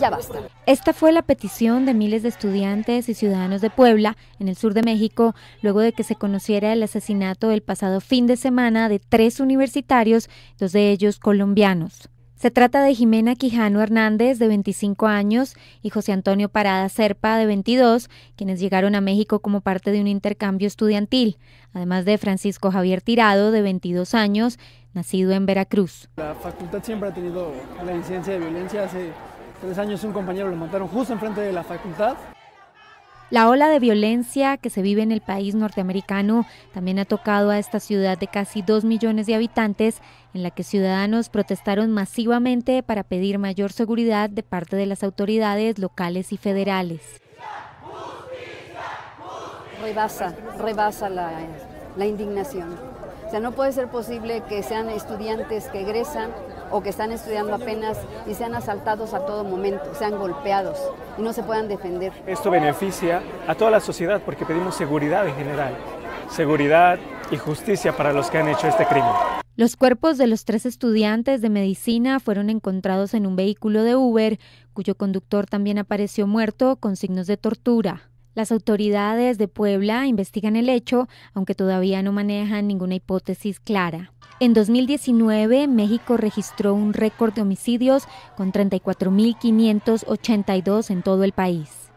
Ya basta. Esta fue la petición de miles de estudiantes y ciudadanos de Puebla, en el sur de México, luego de que se conociera el asesinato el pasado fin de semana de tres universitarios, dos de ellos colombianos. Se trata de Jimena Quijano Hernández, de 25 años, y José Antonio Parada Serpa, de 22, quienes llegaron a México como parte de un intercambio estudiantil, además de Francisco Javier Tirado, de 22 años, nacido en Veracruz. La facultad siempre ha tenido la incidencia de violencia hace tres años un compañero lo montaron justo enfrente de la facultad. La ola de violencia que se vive en el país norteamericano también ha tocado a esta ciudad de casi dos millones de habitantes, en la que ciudadanos protestaron masivamente para pedir mayor seguridad de parte de las autoridades locales y federales. Rebasa, rebasa la, la indignación. O sea, no puede ser posible que sean estudiantes que egresan o que están estudiando apenas y sean asaltados a todo momento, sean golpeados y no se puedan defender. Esto beneficia a toda la sociedad porque pedimos seguridad en general, seguridad y justicia para los que han hecho este crimen. Los cuerpos de los tres estudiantes de medicina fueron encontrados en un vehículo de Uber, cuyo conductor también apareció muerto con signos de tortura. Las autoridades de Puebla investigan el hecho, aunque todavía no manejan ninguna hipótesis clara. En 2019, México registró un récord de homicidios con 34.582 en todo el país.